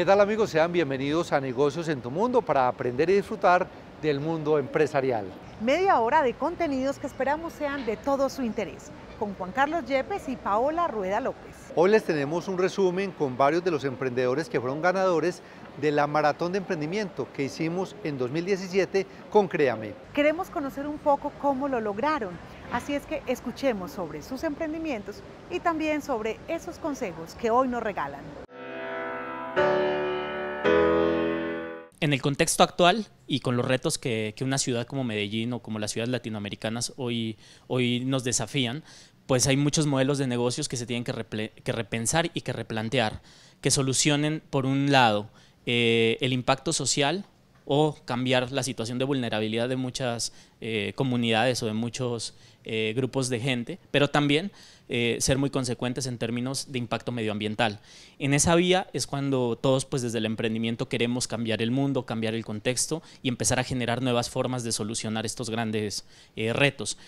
¿Qué tal amigos? Sean bienvenidos a Negocios en tu Mundo para aprender y disfrutar del mundo empresarial. Media hora de contenidos que esperamos sean de todo su interés, con Juan Carlos Yepes y Paola Rueda López. Hoy les tenemos un resumen con varios de los emprendedores que fueron ganadores de la maratón de emprendimiento que hicimos en 2017 con Créame. Queremos conocer un poco cómo lo lograron, así es que escuchemos sobre sus emprendimientos y también sobre esos consejos que hoy nos regalan. en el contexto actual y con los retos que, una ciudad como Medellín o como las ciudades latinoamericanas hoy, hoy nos desafían, pues hay muchos modelos de negocios que se tienen que, repensar y que replantear, que solucionen, por un lado, eh, el impacto social o cambiar la situación de vulnerabilidad de muchas eh, comunidades o de muchos eh, grupos de gente, pero también eh, ser muy consecuentes en términos de impacto medioambiental. En esa vía es cuando todos pues desde el emprendimiento queremos cambiar el mundo, cambiar el contexto y empezar a generar nuevas formas de solucionar estos grandes retos.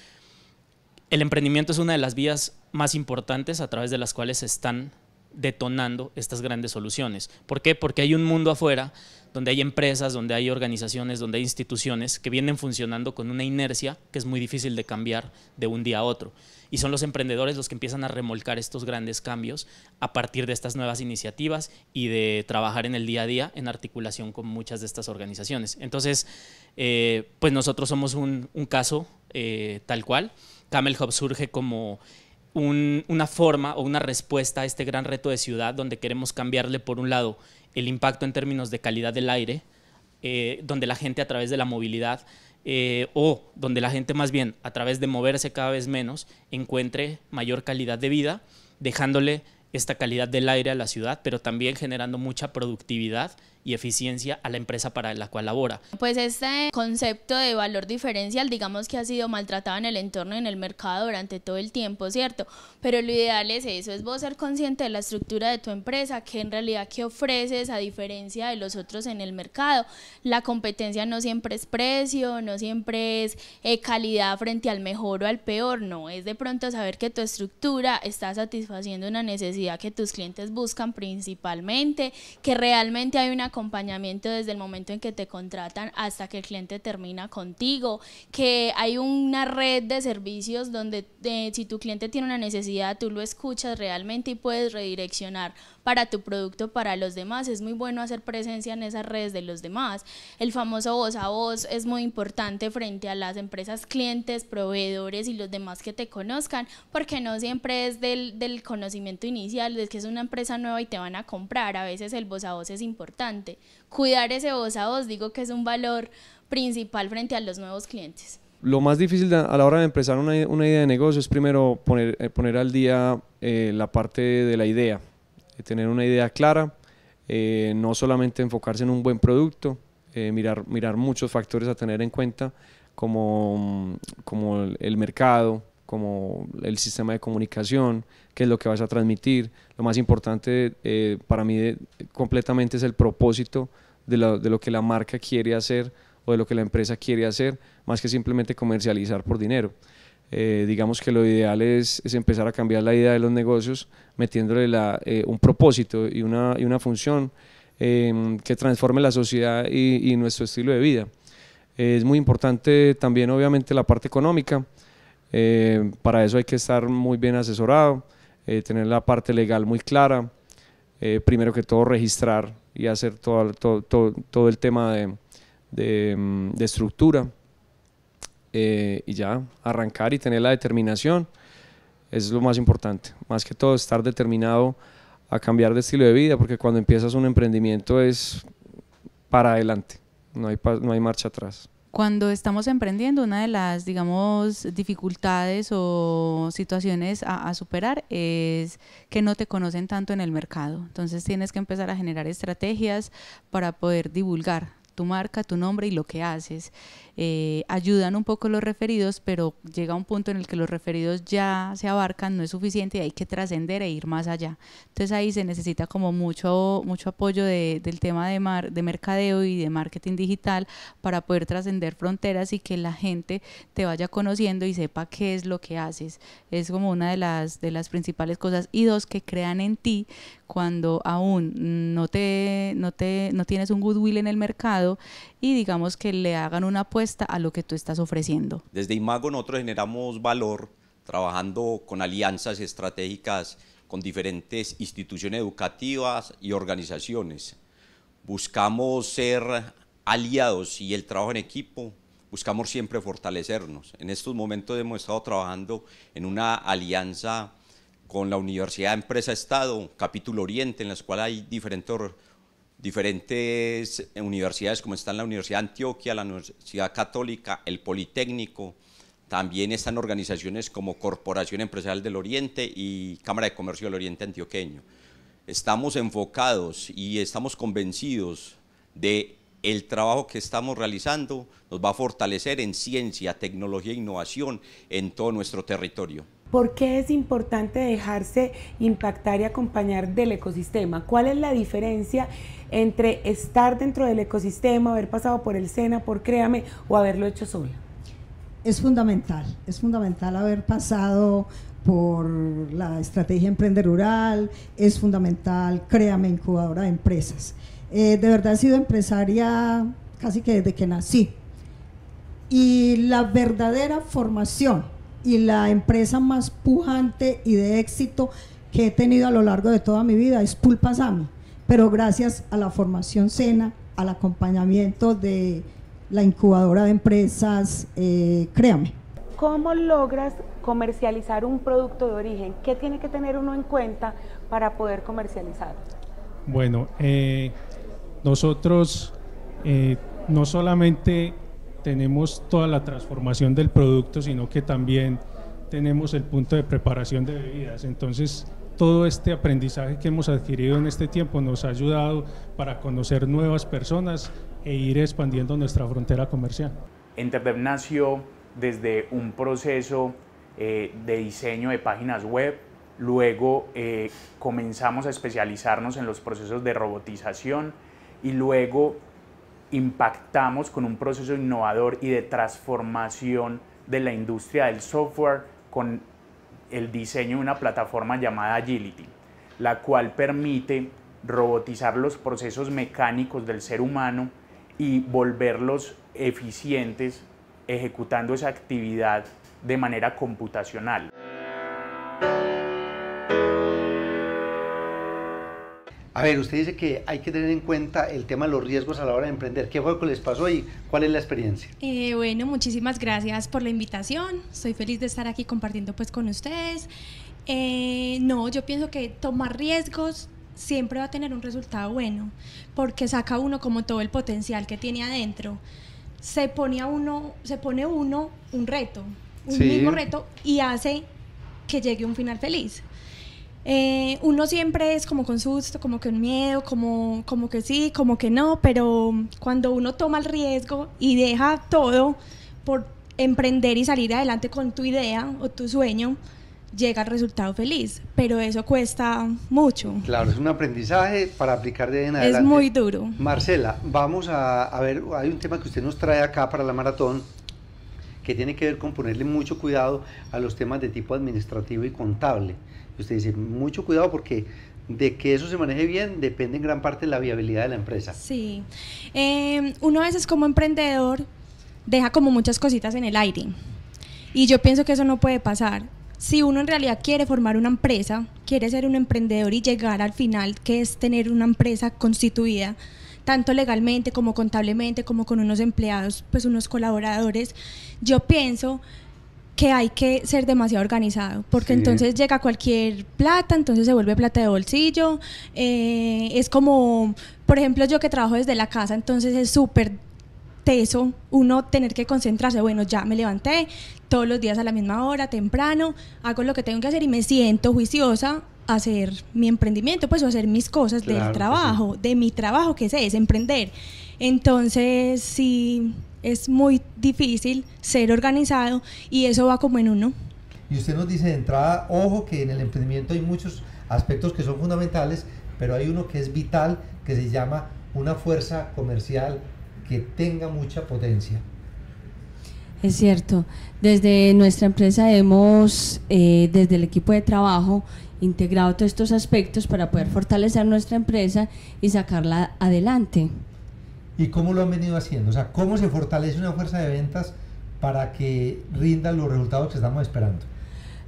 El emprendimiento es una de las vías más importantes a través de las cuales se están detonando estas grandes soluciones. ¿Por qué? Porque hay un mundo afuera donde hay empresas, donde hay organizaciones, donde hay instituciones que vienen funcionando con una inercia que es muy difícil de cambiar de un día a otro. Y son los emprendedores los que empiezan a remolcar estos grandes cambios a partir de estas nuevas iniciativas y de trabajar en el día a día en articulación con muchas de estas organizaciones. Entonces, eh, pues nosotros somos un, caso eh, tal cual. Camel Hub surge como una forma o una respuesta a este gran reto de ciudad donde queremos cambiarle, por un lado, el impacto en términos de calidad del aire, eh, donde la gente a través de la movilidad eh, o donde la gente más bien a través de moverse cada vez menos encuentre mayor calidad de vida, dejándole esta calidad del aire a la ciudad, pero también generando mucha productividad y eficiencia a la empresa para la cual labora. Pues este concepto de valor diferencial digamos que ha sido maltratado en el entorno y en el mercado durante todo el tiempo, ¿cierto? Pero lo ideal es eso, es vos ser consciente de la estructura de tu empresa, que en realidad qué ofreces a diferencia de los otros en el mercado. La competencia no siempre es precio, no siempre es eh, calidad frente al mejor o al peor, no, es de pronto saber que tu estructura está satisfaciendo una necesidad que tus clientes buscan principalmente, que realmente hay una acompañamiento desde el momento en que te contratan hasta que el cliente termina contigo, que hay una red de servicios donde eh, si tu cliente tiene una necesidad, tú lo escuchas realmente y puedes redireccionar para tu producto, para los demás. Es muy bueno hacer presencia en esas redes de los demás. El famoso voz a voz es muy importante frente a las empresas clientes, proveedores y los demás que te conozcan, porque no siempre es del, conocimiento inicial, es que es una empresa nueva y te van a comprar. A veces el voz a voz es importante. Cuidar ese voz a voz, digo que es un valor principal frente a los nuevos clientes lo más difícil a la hora de empezar una, idea de negocio es primero poner, eh, al día eh, la parte de la idea, tener una idea clara, eh, no solamente enfocarse en un buen producto, eh, mirar, mirar muchos factores a tener en cuenta, como, mm, el mercado, como el sistema de comunicación, qué es lo que vas a transmitir. Lo más importante eh, para mí completamente es el propósito de, de, lo que la marca quiere hacer o de lo que la empresa quiere hacer, más que simplemente comercializar por dinero. Eh, digamos que lo ideal es, empezar a cambiar la idea de los negocios metiéndole eh, un propósito y una, función em, que transforme la sociedad y, nuestro estilo de vida. es muy importante también obviamente la parte económica, eh, para eso hay que estar muy bien asesorado, tener la parte legal muy clara, primero que todo registrar y hacer todo, el tema de mm, estructura. Eh, y ya arrancar y tener la determinación es lo más importante. Más que todo, estar determinado a cambiar de estilo de vida, porque cuando empiezas un emprendimiento es para adelante, no hay, no hay marcha atrás. Cuando estamos emprendiendo, una de las, digamos, dificultades o situaciones a, superar es que no te conocen tanto en el mercado. Entonces tienes que empezar a generar estrategias para poder divulgar tu marca, tu nombre y lo que haces. Eh, ayudan un poco los referidos, pero llega un punto en el que los referidos ya se abarcan, no es suficiente y hay que trascender e ir más allá. Entonces ahí se necesita como mucho, mucho apoyo del tema de, mar, de mercadeo y de marketing digital para poder trascender fronteras y que la gente te vaya conociendo y sepa qué es lo que haces. Es como una de las, de las principales cosas. Y dos, que crean en ti cuando aún no, te, no, te, no tienes un goodwill en el mercado y digamos que le hagan una apuesta a lo que tú estás ofreciendo. Desde Imago nosotros generamos valor trabajando con alianzas estratégicas con diferentes instituciones educativas y organizaciones. Buscamos ser aliados y el trabajo en equipo, buscamos siempre fortalecernos. En estos momentos hemos estado trabajando en una alianza con la Universidad Empresa Estado, Capítulo Oriente, en la cual hay diferentes diferentes universidades, como están la Universidad de Antioquia, la Universidad Católica, el Politécnico, también están organizaciones como Corporación Empresarial del Oriente y Cámara de Comercio del Oriente Antioqueño. Estamos enfocados y estamos convencidos de el trabajo que estamos realizando nos va a fortalecer en ciencia, tecnología e innovación en todo nuestro territorio. ¿Por qué es importante dejarse impactar y acompañar del ecosistema? ¿Cuál es la diferencia entre estar dentro del ecosistema, haber pasado por el SENA, por Créame o haberlo hecho sola? Es fundamental, es fundamental haber pasado por la estrategia Emprende Rural, es fundamental Créame Incubadora de Empresas. Eh, de verdad he sido empresaria casi que desde que nací. Y la verdadera formación y la empresa más pujante y de éxito que he tenido a lo largo de toda mi vida es Pulpa Pero gracias a la formación Sena, al acompañamiento de la incubadora de empresas, eh, créame. ¿Cómo logras comercializar un producto de origen? ¿Qué tiene que tener uno en cuenta para poder comercializarlo? Bueno, eh, nosotros eh, no solamente tenemos toda la transformación del producto, sino que también tenemos el punto de preparación de bebidas. Entonces, todo este aprendizaje que hemos adquirido en este tiempo nos ha ayudado para conocer nuevas personas e ir expandiendo nuestra frontera comercial. Enterdep nació desde un proceso eh, de diseño de páginas web, luego eh, comenzamos a especializarnos en los procesos de robotización y luego impactamos con un proceso innovador y de transformación de la industria del software con el diseño de una plataforma llamada Agility, la cual permite robotizar los procesos mecánicos del ser humano y volverlos eficientes ejecutando esa actividad de manera computacional. A ver, usted dice que hay que tener en cuenta el tema de los riesgos a la hora de emprender. ¿Qué fue lo que les pasó y cuál es la experiencia? Eh, bueno, muchísimas gracias por la invitación. Soy feliz de estar aquí compartiendo pues con ustedes. Eh, no, yo pienso que tomar riesgos siempre va a tener un resultado bueno, porque saca uno como todo el potencial que tiene adentro. Se pone a uno, se pone uno un reto, un mismo reto y hace que llegue un final feliz. Eh, uno siempre es como con susto, como con miedo, como, que sí, como que no, pero cuando uno toma el riesgo y deja todo por emprender y salir adelante con tu idea o tu sueño, llega al resultado feliz, pero eso cuesta mucho. Claro, es un aprendizaje para aplicar de en adelante. Es muy duro. Marcela, vamos a, ver, hay un tema que usted nos trae acá para la maratón que tiene que ver con ponerle mucho cuidado a los temas de tipo administrativo y contable. Usted dice, mucho cuidado porque de que eso se maneje bien depende en gran parte de la viabilidad de la empresa. Sí. Em, uno a veces como emprendedor deja como muchas cositas en el aire. Y yo pienso que eso no puede pasar. Si uno en realidad quiere formar una empresa, quiere ser un emprendedor y llegar al final, que es tener una empresa constituida, tanto legalmente como contablemente, como con unos empleados, pues unos colaboradores, yo pienso que hay que ser demasiado organizado, porque entonces llega cualquier plata, entonces se vuelve plata de bolsillo, eh, es como, por ejemplo, yo que trabajo desde la casa, entonces es súper teso uno tener que concentrarse, bueno, ya me levanté todos los días a la misma hora, temprano, hago lo que tengo que hacer y me siento juiciosa hacer mi emprendimiento, pues o hacer mis cosas del trabajo, de mi trabajo, que es emprender. Entonces, sí, si es muy difícil ser organizado y eso va como en uno. Y usted nos dice de entrada, ojo, que en el emprendimiento hay muchos aspectos que son fundamentales, pero hay uno que es vital, que se llama una fuerza comercial que tenga mucha potencia. Es cierto. Desde nuestra empresa hemos, eh, desde el equipo de trabajo, integrado todos estos aspectos para poder fortalecer nuestra empresa y sacarla adelante. ¿Y cómo lo han venido haciendo? O sea, ¿cómo se fortalece una fuerza de ventas para que rinda los resultados que estamos esperando?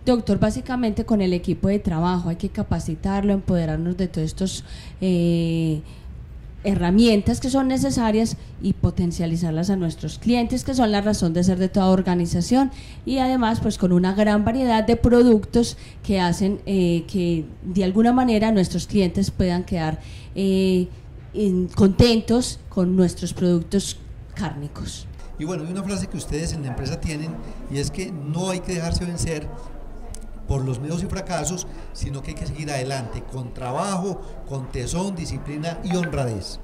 Doctor, básicamente con el equipo de trabajo hay que capacitarlo, empoderarnos de todas estas eh, herramientas que son necesarias y potencializarlas a nuestros clientes, que son la razón de ser de toda organización, y además pues con una gran variedad de productos que hacen eh, que de alguna manera nuestros clientes puedan quedar eh, contentos con nuestros productos cárnicos. Y bueno, hay una frase que ustedes en la empresa tienen y es que no hay que dejarse vencer por los miedos y fracasos, sino que hay que seguir adelante con trabajo, con tesón, disciplina y honradez.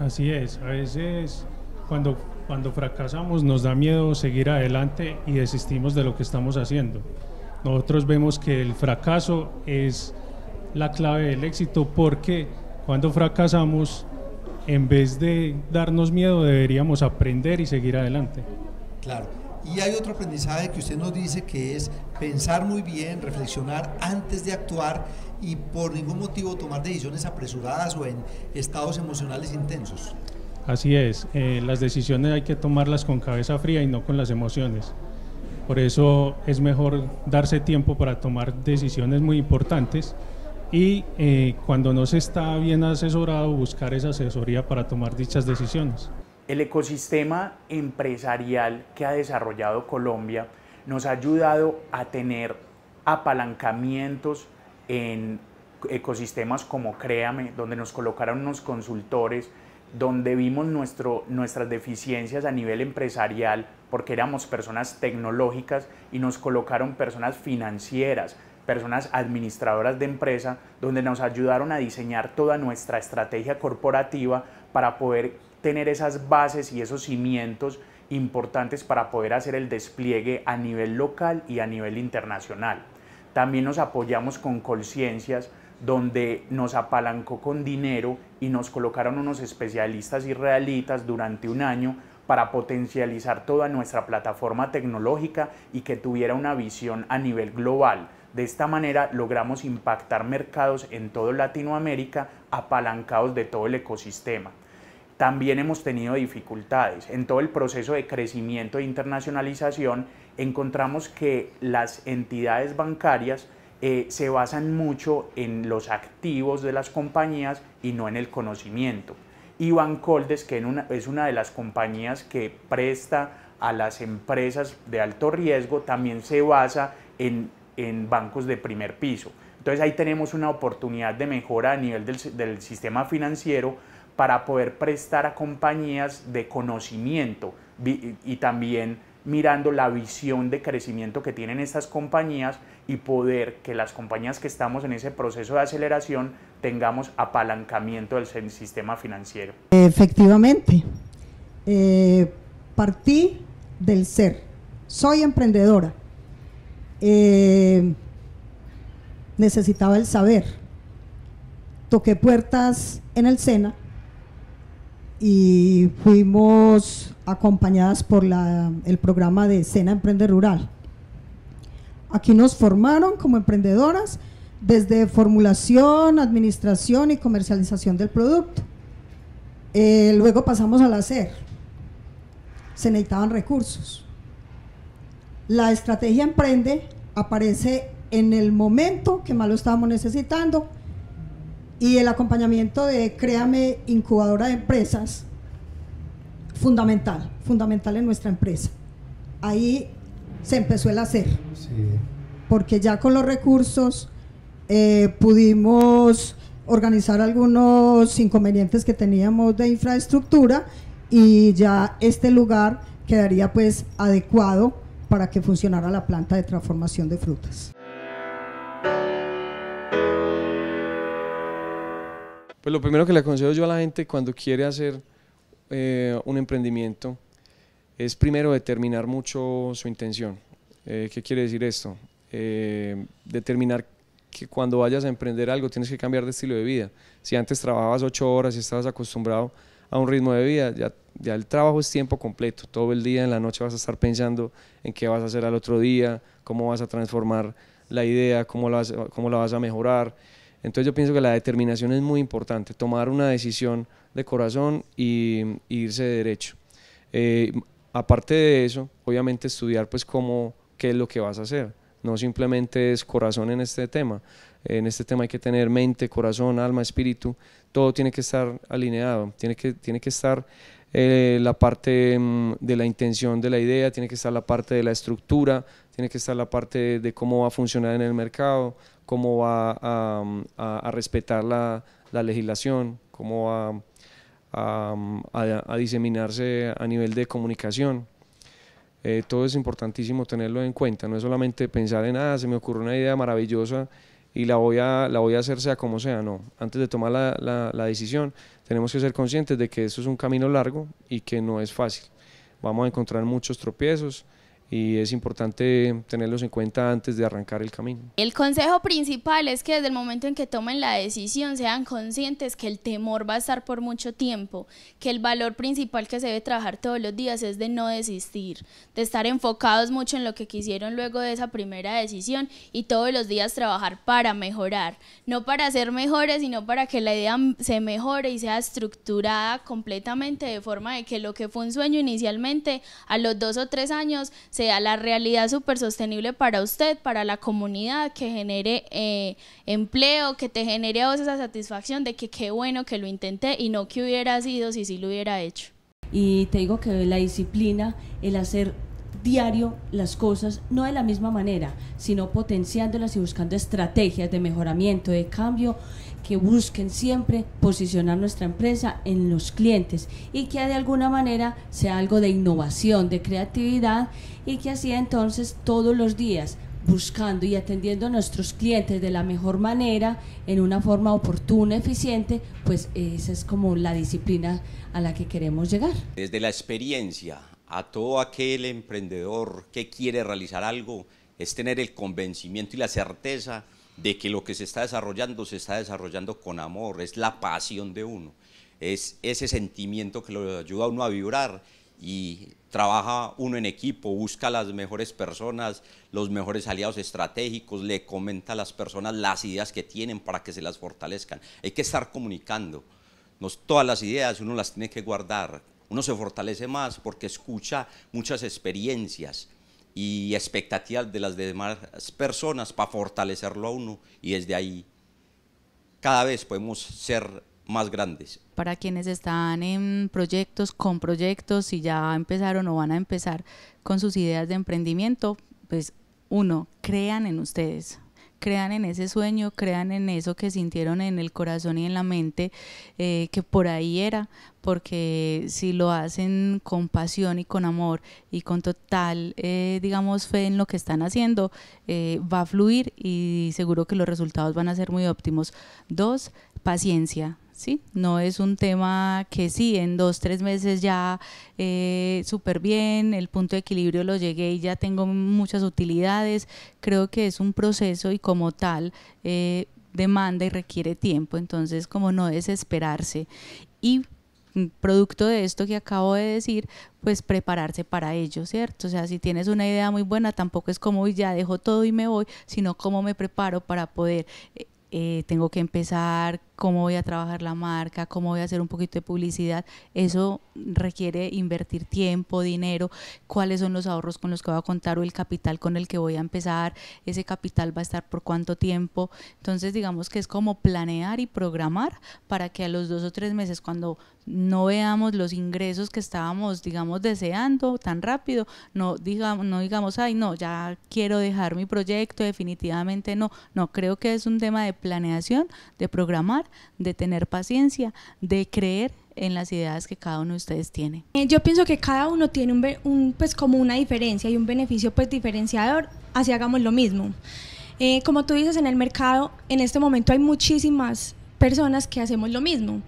Así es, a veces cuando, cuando fracasamos nos da miedo seguir adelante y desistimos de lo que estamos haciendo. Nosotros vemos que el fracaso es la clave del éxito porque cuando fracasamos, en vez de darnos miedo, deberíamos aprender y seguir adelante. Claro. Y hay otro aprendizaje que usted nos dice que es pensar muy bien, reflexionar antes de actuar y por ningún motivo tomar decisiones apresuradas o en estados emocionales intensos. Así es, eh, las decisiones hay que tomarlas con cabeza fría y no con las emociones. Por eso es mejor darse tiempo para tomar decisiones muy importantes y eh, cuando no se está bien asesorado, buscar esa asesoría para tomar dichas decisiones. El ecosistema empresarial que ha desarrollado Colombia nos ha ayudado a tener apalancamientos en ecosistemas como Créame, donde nos colocaron unos consultores, donde vimos nuestro, nuestras deficiencias a nivel empresarial, porque éramos personas tecnológicas y nos colocaron personas financieras, personas administradoras de empresa, donde nos ayudaron a diseñar toda nuestra estrategia corporativa para poder tener esas bases y esos cimientos importantes para poder hacer el despliegue a nivel local y a nivel internacional. También nos apoyamos con Colciencias, donde nos apalancó con dinero y nos colocaron unos especialistas israelitas durante un año para potencializar toda nuestra plataforma tecnológica y que tuviera una visión a nivel global, de esta manera logramos impactar mercados en todo Latinoamérica apalancados de todo el ecosistema. También hemos tenido dificultades. En todo el proceso de crecimiento e internacionalización encontramos que las entidades bancarias eh, se basan mucho en los activos de las compañías y no en el conocimiento. Y Bancoldes, que es una de las compañías que presta a las empresas de alto riesgo, también se basa en en bancos de primer piso. Entonces ahí tenemos una oportunidad de mejora a nivel del, del sistema financiero para poder prestar a compañías de conocimiento y también mirando la visión de crecimiento que tienen estas compañías y poder que las compañías que estamos en ese proceso de aceleración tengamos apalancamiento del sistema financiero. Efectivamente, eh, partí del ser, soy emprendedora, eh, necesitaba el saber. Toqué puertas en el SENA y fuimos acompañadas por el programa de SENA Emprende Rural. Aquí nos formaron como emprendedoras desde formulación, administración y comercialización del producto. Eh, luego pasamos al hacer. Se necesitaban recursos la estrategia Emprende aparece en el momento que más lo estábamos necesitando y el acompañamiento de Créame Incubadora de Empresas, fundamental, fundamental en nuestra empresa. Ahí se empezó el hacer, porque ya con los recursos eh, pudimos organizar algunos inconvenientes que teníamos de infraestructura y ya este lugar quedaría pues adecuado para que funcionara la planta de transformación de frutas. Pues lo primero que le aconsejo yo a la gente cuando quiere hacer eh, un emprendimiento es primero determinar mucho su intención. Eh, ¿Qué quiere decir esto? Eh, determinar que cuando vayas a emprender algo tienes que cambiar de estilo de vida. Si antes trabajabas ocho horas y estabas acostumbrado a un ritmo de vida, ya ya el trabajo es tiempo completo. Todo el día, en la noche vas a estar pensando en qué vas a hacer al otro día, cómo vas a transformar la idea, cómo la vas, cómo la vas a mejorar. Entonces yo pienso que la determinación es muy importante, tomar una decisión de corazón y, irse de derecho. Eh, aparte de eso, obviamente estudiar pues cómo, qué es lo que vas a hacer. No simplemente es corazón en este tema. En este tema hay que tener mente, corazón, alma, espíritu. Todo tiene que estar alineado, tiene que, tiene que estar eh, la parte mm, de la intención de la idea, tiene que estar la parte de la estructura, tiene que estar la parte de, cómo va a funcionar en el mercado, cómo va a, mm, respetar la, legislación, cómo va mm, a, diseminarse a nivel de comunicación. Eh, todo es importantísimo tenerlo en cuenta, no es solamente pensar en, ah, se me ocurrió una idea maravillosa y la voy a, la voy a hacer sea como sea, no. Antes de tomar la, la decisión, tenemos que ser conscientes de que eso es un camino largo y que no es fácil. Vamos a encontrar muchos tropiezos, y es importante tenerlos en cuenta antes de arrancar el camino. El consejo principal es que desde el momento en que tomen la decisión sean conscientes que el temor va a estar por mucho tiempo, que el valor principal que se debe trabajar todos los días es de no desistir, de estar enfocados mucho en lo que quisieron luego de esa primera decisión y todos los días trabajar para mejorar, no para ser mejores, sino para que la idea se mejore y sea estructurada completamente de forma de que lo que fue un sueño inicialmente a los dos o tres años se sea la realidad súper sostenible para usted, para la comunidad, que genere eh, empleo, que te genere a vos esa satisfacción de que qué bueno que lo intenté y no que hubiera sido si sí lo hubiera hecho. Y te digo que la disciplina, el hacer diario las cosas, no de la misma manera, sino potenciándolas y buscando estrategias de mejoramiento, de cambio, que busquen siempre posicionar nuestra empresa en los clientes y que de alguna manera sea algo de innovación, de creatividad y que así entonces todos los días buscando y atendiendo a nuestros clientes de la mejor manera, en una forma oportuna, eficiente, pues esa es como la disciplina a la que queremos llegar. Desde la experiencia a todo aquel emprendedor que quiere realizar algo es tener el convencimiento y la certeza de que lo que se está desarrollando se está desarrollando con amor, es la pasión de uno, es ese sentimiento que lo ayuda a uno a vibrar y trabaja uno en equipo, busca las mejores personas, los mejores aliados estratégicos, le comenta a las personas las ideas que tienen para que se las fortalezcan. Hay que estar comunicando. todas las ideas uno las tiene que guardar, uno se fortalece más porque escucha muchas experiencias y expectativas de las demás personas para fortalecerlo a uno y desde ahí cada vez podemos ser más grandes. Para quienes están en proyectos, con proyectos, y ya empezaron o van a empezar con sus ideas de emprendimiento, pues uno, crean en ustedes, crean en ese sueño, crean en eso que sintieron en el corazón y en la mente, eh, que por ahí era, porque si lo hacen con pasión y con amor y con total, eh, digamos, fe en lo que están haciendo, eh, va a fluir y seguro que los resultados van a ser muy óptimos. Dos, paciencia ¿sí? No es un tema que sí, en dos, tres meses ya eh, súper bien, el punto de equilibrio lo llegué y ya tengo muchas utilidades. Creo que es un proceso y como tal eh, demanda y requiere tiempo, entonces como no desesperarse. Y mm, producto de esto que acabo de decir, pues prepararse para ello, ¿cierto? O sea, si tienes una idea muy buena, tampoco es como ya dejo todo y me voy, sino cómo me preparo para poder, eh, eh, tengo que empezar cómo voy a trabajar la marca, cómo voy a hacer un poquito de publicidad. Eso requiere invertir tiempo, dinero, cuáles son los ahorros con los que voy a contar o el capital con el que voy a empezar, ese capital va a estar por cuánto tiempo. Entonces digamos que es como planear y programar para que a los dos o tres meses cuando no veamos los ingresos que estábamos, digamos, deseando tan rápido, no digamos, no digamos, ay, no, ya quiero dejar mi proyecto, definitivamente no. No, creo que es un tema de planeación, de programar de tener paciencia, de creer en las ideas que cada uno de ustedes tiene. Eh, yo pienso que cada uno tiene un, pues como una diferencia y un beneficio pues diferenciador, así hagamos lo mismo. Eh, como tú dices, en el mercado en este momento hay muchísimas personas que hacemos lo mismo,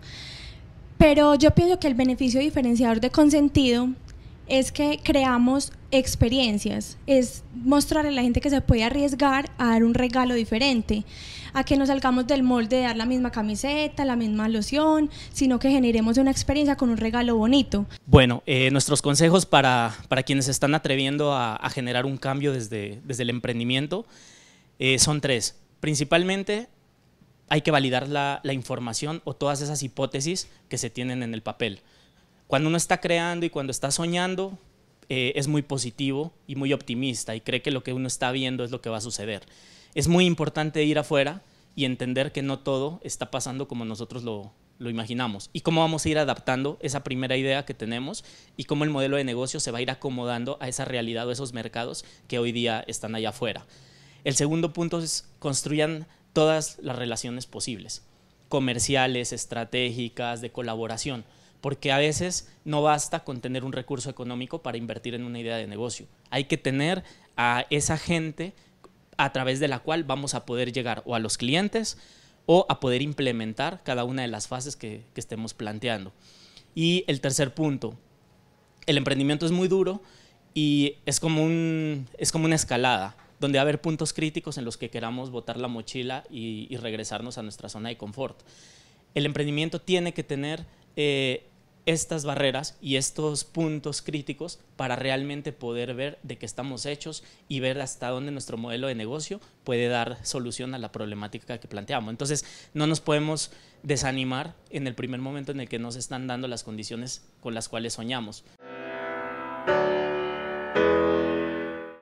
pero yo pienso que el beneficio diferenciador de consentido es que creamos experiencias, es mostrarle a la gente que se puede arriesgar a dar un regalo diferente, a que no salgamos del molde de dar la misma camiseta, la misma loción, sino que generemos una experiencia con un regalo bonito. Bueno, eh, nuestros consejos para, quienes se están atreviendo a, generar un cambio desde, desde el emprendimiento eh, son tres. Principalmente hay que validar la, la información o todas esas hipótesis que se tienen en el papel. Cuando uno está creando y cuando está soñando, eh, es muy positivo y muy optimista y cree que lo que uno está viendo es lo que va a suceder. Es muy importante ir afuera y entender que no todo está pasando como nosotros lo, lo imaginamos y cómo vamos a ir adaptando esa primera idea que tenemos y cómo el modelo de negocio se va a ir acomodando a esa realidad o esos mercados que hoy día están allá afuera. El segundo punto es construyan todas las relaciones posibles, comerciales, estratégicas, de colaboración porque a veces no basta con tener un recurso económico para invertir en una idea de negocio. Hay que tener a esa gente a través de la cual vamos a poder llegar o a los clientes o a poder implementar cada una de las fases que, estemos planteando. Y el tercer punto, el emprendimiento es muy duro y es como, un, es como una escalada, donde va a haber puntos críticos en los que queramos botar la mochila y, regresarnos a nuestra zona de confort. El emprendimiento tiene que tener eh, estas barreras y estos puntos críticos para realmente poder ver de qué estamos hechos y ver hasta dónde nuestro modelo de negocio puede dar solución a la problemática que planteamos. Entonces, no nos podemos desanimar en el primer momento en el que nos están dando las condiciones con las cuales soñamos.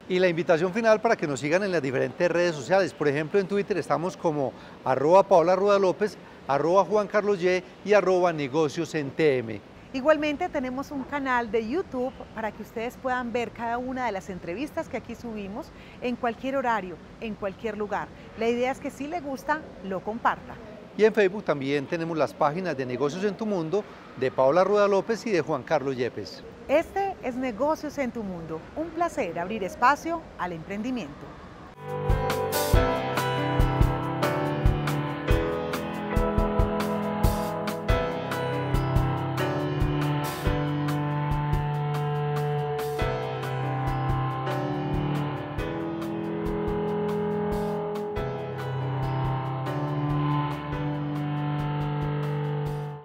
Y la invitación final para que nos sigan en las diferentes redes sociales. Por ejemplo, en Twitter estamos como arroba Paola Rueda López, arroba Juan Y y arroba negocios en TM. Igualmente tenemos un canal de YouTube para que ustedes puedan ver cada una de las entrevistas que aquí subimos en cualquier horario, en cualquier lugar. La idea es que si le gusta, lo comparta. Y en Facebook también tenemos las páginas de Negocios en tu Mundo de Paola Rueda López y de Juan Carlos Yepes. Este es Negocios en tu Mundo, un placer abrir espacio al emprendimiento.